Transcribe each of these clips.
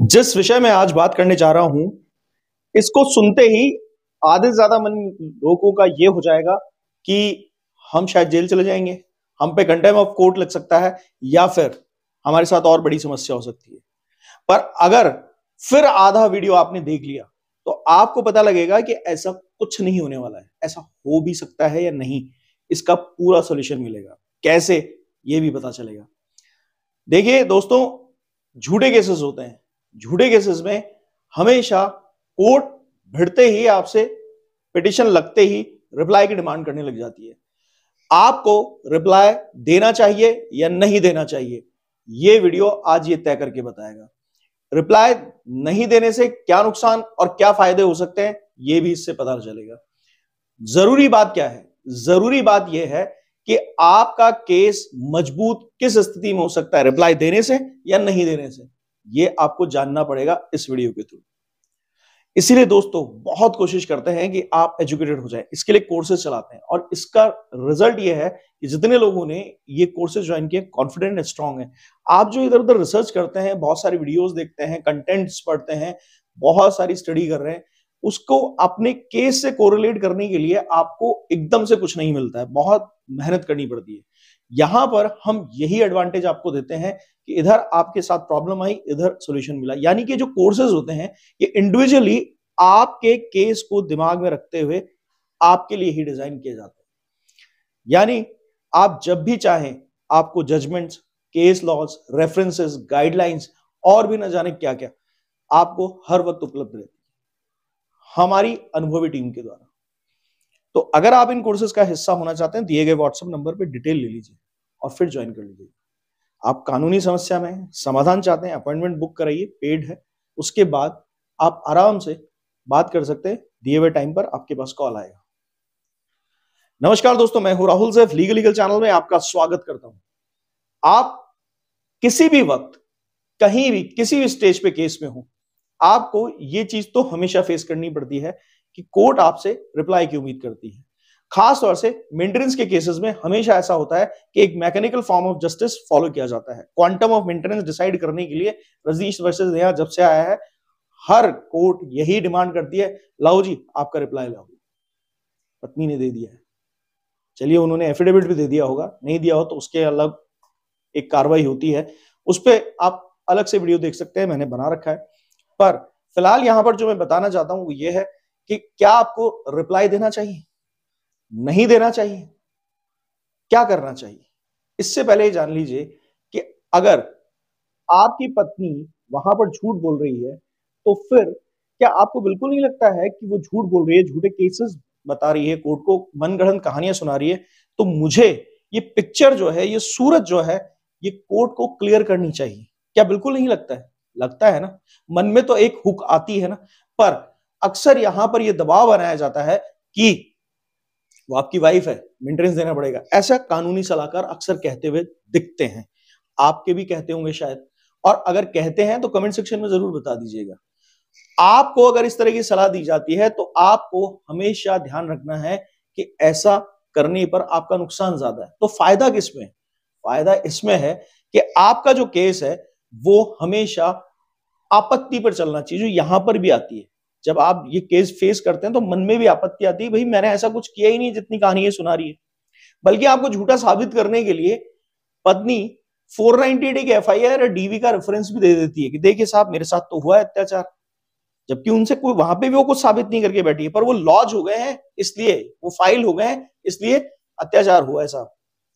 जिस विषय में आज बात करने जा रहा हूं इसको सुनते ही आधे से ज्यादा मन लोगों का ये हो जाएगा कि हम शायद जेल चले जाएंगे हम पे कंटेम ऑफ कोर्ट लग सकता है या फिर हमारे साथ और बड़ी समस्या हो सकती है पर अगर फिर आधा वीडियो आपने देख लिया तो आपको पता लगेगा कि ऐसा कुछ नहीं होने वाला है ऐसा हो भी सकता है या नहीं इसका पूरा सोल्यूशन मिलेगा कैसे ये भी पता चलेगा देखिए दोस्तों झूठे केसेस होते हैं झूठे केसेस में हमेशा कोर्ट भिड़ते ही आपसे पिटिशन लगते ही रिप्लाई की डिमांड करने लग जाती है आपको रिप्लाई देना चाहिए या नहीं देना चाहिए यह वीडियो आज ये तय करके बताएगा रिप्लाई नहीं देने से क्या नुकसान और क्या फायदे हो सकते हैं यह भी इससे पता चलेगा जरूरी बात क्या है जरूरी बात यह है कि आपका केस मजबूत किस स्थिति में हो सकता है रिप्लाई देने से या नहीं देने से ये आपको जानना पड़ेगा इस वीडियो के थ्रू इसीलिए दोस्तों बहुत कोशिश करते हैं कि आप एजुकेटेड हो जाए इसके लिए कोर्सेज चलाते हैं और इसका रिजल्ट यह है कि जितने लोगों ने ये कोर्सेज ज्वाइन किए कॉन्फिडेंट एंड स्ट्रांग है आप जो इधर उधर रिसर्च करते हैं बहुत सारी वीडियोस देखते हैं कंटेंट्स पढ़ते हैं बहुत सारी स्टडी कर रहे हैं उसको अपने केस से कोरिलेट करने के लिए आपको एकदम से कुछ नहीं मिलता है बहुत मेहनत करनी पड़ती है यहां पर हम यही एडवांटेज आपको देते हैं कि इधर आपके साथ प्रॉब्लम आई इधर सोल्यूशन मिला यानी कि जो कोर्सेज होते हैं ये इंडिविजुअली आपके केस को दिमाग में रखते हुए आपके लिए ही डिजाइन किए जाते हैं यानी आप जब भी चाहें आपको judgments case laws references guidelines और भी न जाने क्या क्या आपको हर वक्त उपलब्ध रहती है हमारी अनुभवी टीम के द्वारा तो अगर आप इन कोर्सेज का हिस्सा होना चाहते हैं दिए गए व्हाट्सएप नंबर पर डिटेल ले लीजिए और फिर ज्वाइन कर लीजिए आप कानूनी समस्या में समाधान चाहते हैं अपॉइंटमेंट बुक कराइए पेड है उसके बाद आप आराम से बात कर सकते हैं दिए हुए टाइम पर आपके पास कॉल आएगा नमस्कार दोस्तों मैं हूं Rahul safe legal legal channel में आपका स्वागत करता हूं आप किसी भी वक्त कहीं भी किसी भी स्टेज पे केस में हो आपको ये चीज तो हमेशा फेस करनी पड़ती है कि कोर्ट आपसे रिप्लाई की उम्मीद करती है खास तौर से मेंटेनेंस के केसेस में हमेशा ऐसा होता है कि एक mechanical form of justice follow किया जाता है क्वांटम ऑफ मेंटेनेंस डिसाइड करने के लिए रजीश वर्सेस नेहा जब से आया है हर कोर्ट यही डिमांड करती है लाओ जी आपका रिप्लाई लाओ पत्नी ने दे दिया है चलिए उन्होंने एफिडेविट भी दे दिया होगा नहीं दिया हो तो उसके अलग एक कार्रवाई होती है उस पर आप अलग से वीडियो देख सकते हैं मैंने बना रखा है पर फिलहाल यहां पर जो मैं बताना चाहता हूँ वो ये है कि क्या आपको रिप्लाई देना चाहिए नहीं देना चाहिए क्या करना चाहिए इससे पहले ये जान लीजिए कि अगर आपकी पत्नी वहां पर झूठ बोल रही है तो फिर क्या आपको बिल्कुल नहीं लगता है कि वो झूठ बोल रही है झूठे केसेस बता रही है कोर्ट को मनगढ़ंत कहानियां सुना रही है तो मुझे ये पिक्चर जो है ये सूरत जो है ये कोर्ट को क्लियर करनी चाहिए क्या बिल्कुल नहीं लगता है लगता है ना मन में तो एक हुक आती है ना पर अक्सर यहां पर यह दबाव बनाया जाता है कि वो आपकी वाइफ है मेंटेनेंस देना पड़ेगा ऐसा कानूनी सलाहकार अक्सर कहते हुए दिखते हैं आपके भी कहते होंगे शायद और अगर कहते हैं तो कमेंट सेक्शन में जरूर बता दीजिएगा आपको अगर इस तरह की सलाह दी जाती है तो आपको हमेशा ध्यान रखना है कि ऐसा करने पर आपका नुकसान ज्यादा है तो फायदा किसमें फायदा इसमें है कि आपका जो केस है वो हमेशा आपत्ति पर चलना चाहिए जो यहां पर भी आती है जब आप ये केस फेस करते हैं तो मन में भी आपत्ति आती है भाई मैंने ऐसा कुछ किया ही नहीं जितनी कहानी सुना रही है बल्कि आपको झूठा साबित करने के लिए पत्नी फोर नाइनटी डे की एफ आई आर डीवी का रेफरेंस भी दे देती है कि देखिए साहब मेरे साथ तो हुआ है अत्याचार जबकि उनसे कोई वहां पे भी वो कुछ साबित नहीं करके बैठी है पर वो लॉज हो गए हैं इसलिए वो फाइल हो गए हैं इसलिए अत्याचार हुआ है साहब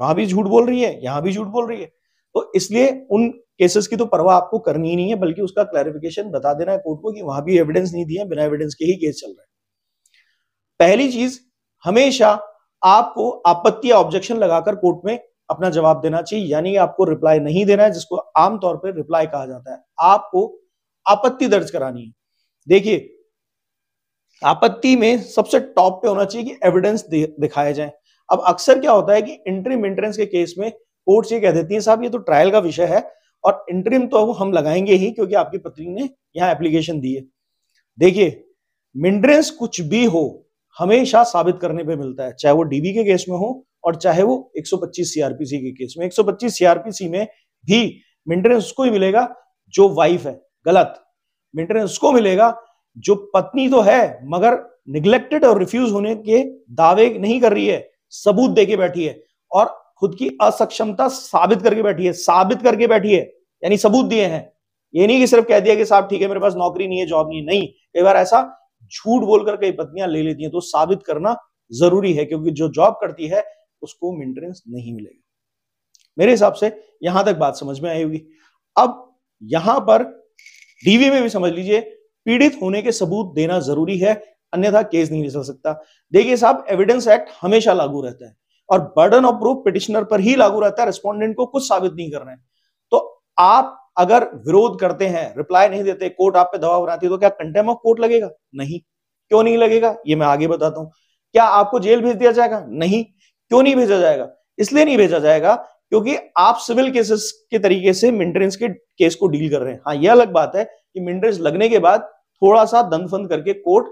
वहां भी झूठ बोल रही है यहां भी झूठ बोल रही है तो इसलिए उन केसेस की तो परवाह आपको करनी ही नहीं है बल्कि उसका क्लैरिफिकेशन बता देना है कोर्ट को कि वहां भी एविडेंस नहीं दिया बिना एविडेंस के ही केस चल रहा है पहली चीज हमेशा आपको आपत्ति या ऑब्जेक्शन लगाकर कोर्ट में अपना जवाब देना चाहिए यानी आपको रिप्लाई नहीं देना है जिसको आमतौर पर रिप्लाई कहा जाता है आपको आपत्ति दर्ज करानी है देखिए आपत्ति में सबसे टॉप पे होना चाहिए कि एविडेंस दिखाए जाए अब अक्सर क्या होता है कि इंट्री मेंटेनेंस के केस में कोर्ट ये कह देती है साहब ये तो ट्रायल का विषय है और इंटरिम तो हम लगाएंगे ही क्योंकि आपकी पत्नी ने यहां एप्लीकेशन दी है देखिए मिंड्रेंस कुछ भी हो हमेशा साबित करने पे मिलता है चाहे वो डीबी के केस में हो और चाहे वो 125 सीआरपीसी के केस में 125 सीआरपीसी में भी मिंड्रेंस उसको ही मिलेगा जो वाइफ है गलत मिंड्रेंस उसको मिलेगा जो पत्नी तो है मगर निग्लेक्टेड और रिफ्यूज होने के दावे नहीं कर रही है सबूत देके बैठी है और खुद की असक्षमता साबित करके बैठी है साबित करके बैठी है यानी सबूत दिए हैं ये नहीं कि सिर्फ कह दिया कि साहब ठीक है मेरे पास नौकरी नहीं है जॉब नहीं है नहीं कई बार ऐसा झूठ बोलकर कई पत्नियां ले लेती हैं तो साबित करना जरूरी है क्योंकि जो जॉब करती है उसको मेंटेनेंस नहीं मिलेगा मेरे हिसाब से यहां तक बात समझ में आई होगी अब यहां पर डीवी में भी समझ लीजिए पीड़ित होने के सबूत देना जरूरी है अन्यथा केस नहीं निकल सकता देखिए साहब एविडेंस एक्ट हमेशा लागू रहता है और बर्डन ऑफ प्रूफ पिटिशनर पर ही लागू रहता है रेस्पॉन्डेंट को कुछ साबित नहीं करना है तो आप अगर विरोध करते हैं रिप्लाई नहीं देते कोर्ट आप पे दबाव बनाती है तो क्या कंटेम ऑफ कोर्ट लगेगा नहीं क्यों नहीं लगेगा ये मैं आगे बताता हूं क्या आपको जेल भेज दिया जाएगा नहीं क्यों नहीं भेजा जाएगा इसलिए नहीं भेजा जाएगा क्योंकि आप सिविल केसेस के तरीके से मेंटेनेंस के केस को डील कर रहे हैं हाँ यह अलग बात है कि मेंटेनेंस लगने के बाद थोड़ा सा दंग फंद करके कोर्ट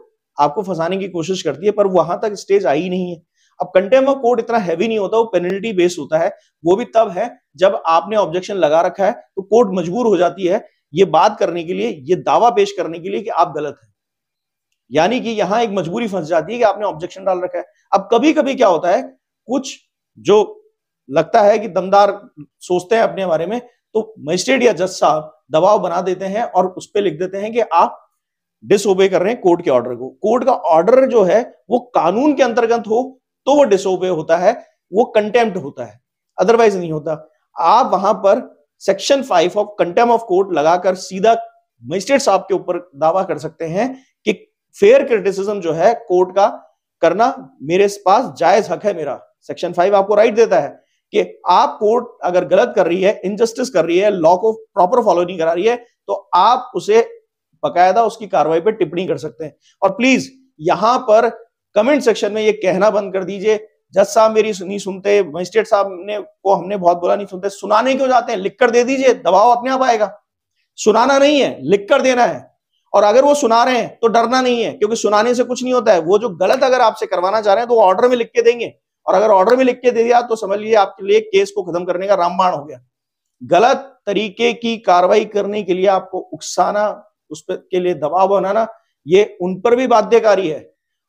आपको फंसाने की कोशिश करती है पर वहां तक स्टेज आई नहीं है अब कंटेम ऑफ कोर्ट इतना हैवी नहीं होता वो पेनल्टी बेस होता है वो भी तब है जब आपने ऑब्जेक्शन लगा रखा है तो कोर्ट मजबूर हो जाती है ये बात करने के लिए ये दावा पेश करने के लिए कि आप गलत हैं यानी कि यहां एक मजबूरी फंस जाती है कि आपने ऑब्जेक्शन डाल रखा है अब कभी कभी क्या होता है कुछ जो लगता है कि दमदार सोचते हैं अपने बारे में तो मजिस्ट्रेट या जज साहब दबाव बना देते हैं और उस पर लिख देते हैं कि आप डिसोबे कर रहे हैं कोर्ट के ऑर्डर को कोर्ट का ऑर्डर जो है वो कानून के अंतर्गत हो तो वो डिसोबे होता है वो कंटेम्प्ट होता है अदरवाइज नहीं होता आप वहां पर section five of contempt of court लगाकर सीधा मजिस्ट्रेट साहब के ऊपर दावा कर सकते हैं कि फेयर क्रिटिसिज्म जो है कोर्ट का करना मेरे पास जायज हक है मेरा सेक्शन फाइव आपको राइट देता है कि आप कोर्ट अगर गलत कर रही है इनजस्टिस कर रही है लॉ को प्रॉपर फॉलो नहीं करा रही है तो आप उसे बकायदा उसकी कार्रवाई पर टिप्पणी कर सकते हैं और प्लीज यहां पर कमेंट सेक्शन में ये कहना बंद कर दीजिए जज साहब मेरी नहीं सुनते मजिस्ट्रेट साहब ने को हमने बहुत बुरा नहीं सुनते सुनाने क्यों जाते हैं लिख कर दे दीजिए दबाव अपने आप आएगा सुनाना नहीं है लिख कर देना है और अगर वो सुना रहे हैं तो डरना नहीं है क्योंकि सुनाने से कुछ नहीं होता है वो जो गलत अगर आपसे करवाना चाह रहे हैं तो ऑर्डर में लिख के देंगे और अगर ऑर्डर में लिख के दे दिया तो समझ लीजिए आपके लिए केस को खत्म करने का रामबाण हो गया गलत तरीके की कार्रवाई करने के लिए आपको उकसाना उस पर के लिए दबाव बनाना ये उन पर भी बाध्यकारी है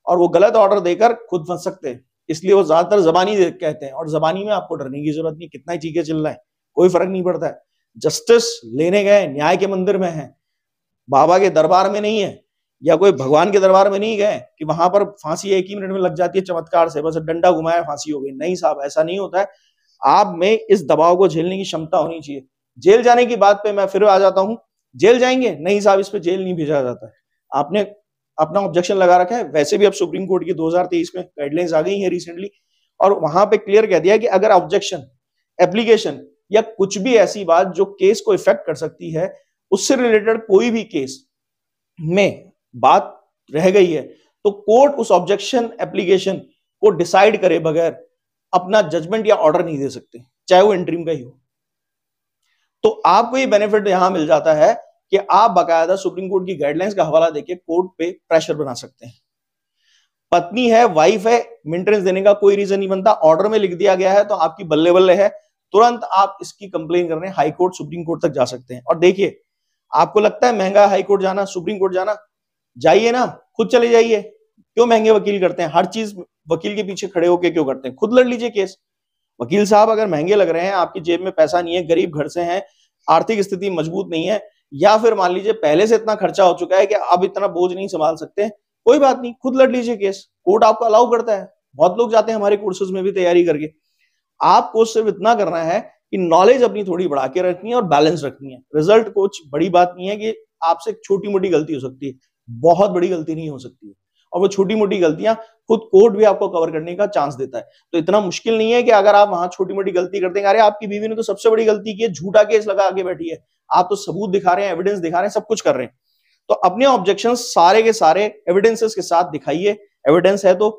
और वो गलत ऑर्डर देकर खुद फंस सकते हैं इसलिए वो ज्यादातर जबानी कहते हैं और जबानी में आपको डरने की जरूरत नहीं कितना ही चीखे रहा है कोई फर्क नहीं पड़ता है जस्टिस लेने गए न्याय के मंदिर में है बाबा के दरबार में नहीं है या कोई भगवान के दरबार में नहीं गए कि वहां पर फांसी एक ही मिनट में लग जाती है चमत्कार से बस डंडा घुमाया फांसी हो गई नहीं साहब ऐसा नहीं होता है आप में इस दबाव को झेलने की क्षमता होनी चाहिए जेल जाने की बात पे मैं फिर आ जाता हूँ जेल जाएंगे नहीं साहब इस पर जेल नहीं भेजा जाता है आपने अपना ऑब्जेक्शन लगा रखा है वैसे भी अब सुप्रीम कोर्ट की 2023 में गाइडलाइंस आ गई है रिसेंटली और वहां पे क्लियर कह दिया कि अगर ऑब्जेक्शन एप्लीकेशन या कुछ भी ऐसी बात जो केस को इफेक्ट कर सकती है उससे रिलेटेड कोई भी केस में बात रह गई है तो कोर्ट उस ऑब्जेक्शन एप्लीकेशन को डिसाइड करे बगैर अपना जजमेंट या ऑर्डर नहीं दे सकते चाहे वो इंट्रीम का ही हो तो आपको ये बेनिफिट यहां मिल जाता है कि आप बकायदा सुप्रीम कोर्ट की गाइडलाइंस का हवाला देके कोर्ट पे प्रेशर बना सकते हैं पत्नी है वाइफ है मेंटेनेंस देने का कोई रीजन नहीं बनता ऑर्डर में लिख दिया गया है तो आपकी बल्ले बल्ले है तुरंत आप इसकी कंप्लेन करने हाई कोर्ट सुप्रीम कोर्ट तक जा सकते हैं और देखिए आपको लगता है महंगा हाई कोर्ट जाना सुप्रीम कोर्ट जाना जाइए ना खुद चले जाइए क्यों महंगे वकील करते हैं हर चीज वकील के पीछे खड़े होकर क्यों करते हैं खुद लड़ लीजिए केस वकील साहब अगर महंगे लग रहे हैं आपकी जेब में पैसा नहीं है गरीब घर से हैं आर्थिक स्थिति मजबूत नहीं है या फिर मान लीजिए पहले से इतना खर्चा हो चुका है कि अब इतना बोझ नहीं संभाल सकते कोई बात नहीं खुद लड़ लीजिए केस कोर्ट आपको अलाउ करता है बहुत लोग जाते हैं हमारे कोर्सेज में भी तैयारी करके आपको सिर्फ इतना करना है कि नॉलेज अपनी थोड़ी बढ़ा के रखनी है और बैलेंस रखनी है रिजल्ट कुछ बड़ी बात नहीं है कि आपसे छोटी मोटी गलती हो सकती है बहुत बड़ी गलती नहीं हो सकती है और वो छोटी मोटी गलतियां खुद कोर्ट भी आपको कवर करने का चांस देता है तो इतना मुश्किल नहीं है कि अगर आप वहां छोटी मोटी गलती करते हैं अरे आपकी बीवी ने तो सबसे बड़ी गलती की है झूठा केस लगा आगे बैठी है आप तो सबूत दिखा रहे हैं एविडेंस दिखा रहे हैं सब कुछ कर रहे हैं तो अपने ऑब्जेक्शन सारे के सारे एविडेंसेस के साथ दिखाइए एविडेंस है तो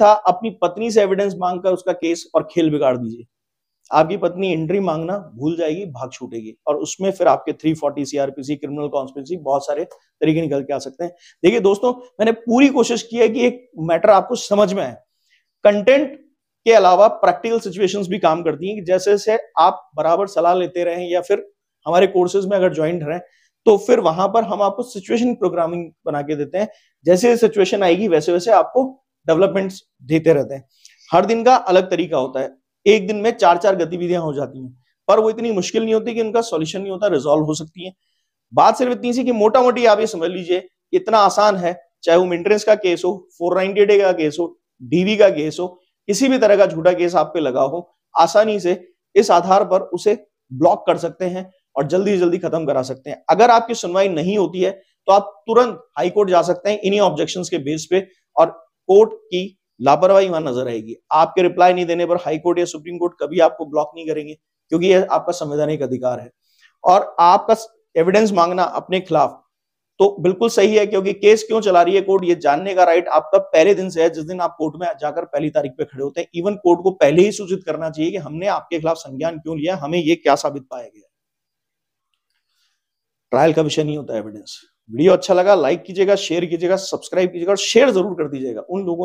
था अपनी पत्नी से एविडेंस मांगकर उसका केस और खेल बिगाड़ दीजिए आपकी पत्नी एंट्री मांगना भूल जाएगी भाग छूटेगी और उसमें फिर आपके 340 सीआरपीसी क्रिमिनल कॉन्स्पिरेसी बहुत सारे तरीके निकल के आ सकते हैं देखिए दोस्तों मैंने पूरी कोशिश की है कि एक मैटर आपको समझ में आए कंटेंट के अलावा प्रैक्टिकल सिचुएशंस भी काम करती हैं कि जैसे जैसे आप बराबर सलाह लेते रहें या फिर हमारे कोर्सेज में अगर ज्वाइन रहें तो फिर वहां पर हम आपको सिचुएशन प्रोग्रामिंग बना के देते हैं जैसे सिचुएशन आएगी वैसे वैसे आपको डेवलपमेंट्स देते रहते हैं हर दिन का अलग तरीका होता है एक दिन में चार चार गतिविधियां हो जाती हैं पर वो इतनी मुश्किल नहीं होती कि उनका सॉल्यूशन नहीं होता रिजोल्व हो सकती है बात सिर्फ इतनी सी कि मोटा मोटी आप ये समझ लीजिए इतना आसान है चाहे वो मेंटेनेंस का केस हो फोर का केस हो डीवी का केस हो किसी भी तरह का झूठा केस आप पे लगा हो आसानी से इस आधार पर उसे ब्लॉक कर सकते हैं और जल्दी जल्दी खत्म करा सकते हैं अगर आपकी सुनवाई नहीं होती है तो आप तुरंत हाईकोर्ट जा सकते हैं इन्हीं ऑब्जेक्शन के बेस पे और कोर्ट की लापरवाही वहां नजर आएगी आपके रिप्लाई नहीं देने पर हाईकोर्ट या सुप्रीम कोर्ट कभी आपको ब्लॉक नहीं करेंगे क्योंकि यह आपका संवैधानिक अधिकार है और आपका एविडेंस मांगना अपने खिलाफ तो बिल्कुल सही है क्योंकि केस क्यों चला रही है कोर्ट ये जानने का राइट आपका पहले दिन से है जिस दिन आप कोर्ट में जाकर पहली तारीख पे खड़े होते हैं इवन कोर्ट को पहले ही सूचित करना चाहिए कि हमने आपके खिलाफ संज्ञान क्यों लिया हमें ये क्या साबित पाया गया ट्रायल का विषय नहीं होता एविडेंस वीडियो अच्छा लगा लाइक कीजिएगा शेयर कीजिएगा सब्सक्राइब कीजिएगा और शेयर जरूर कर दीजिएगा उन लोगों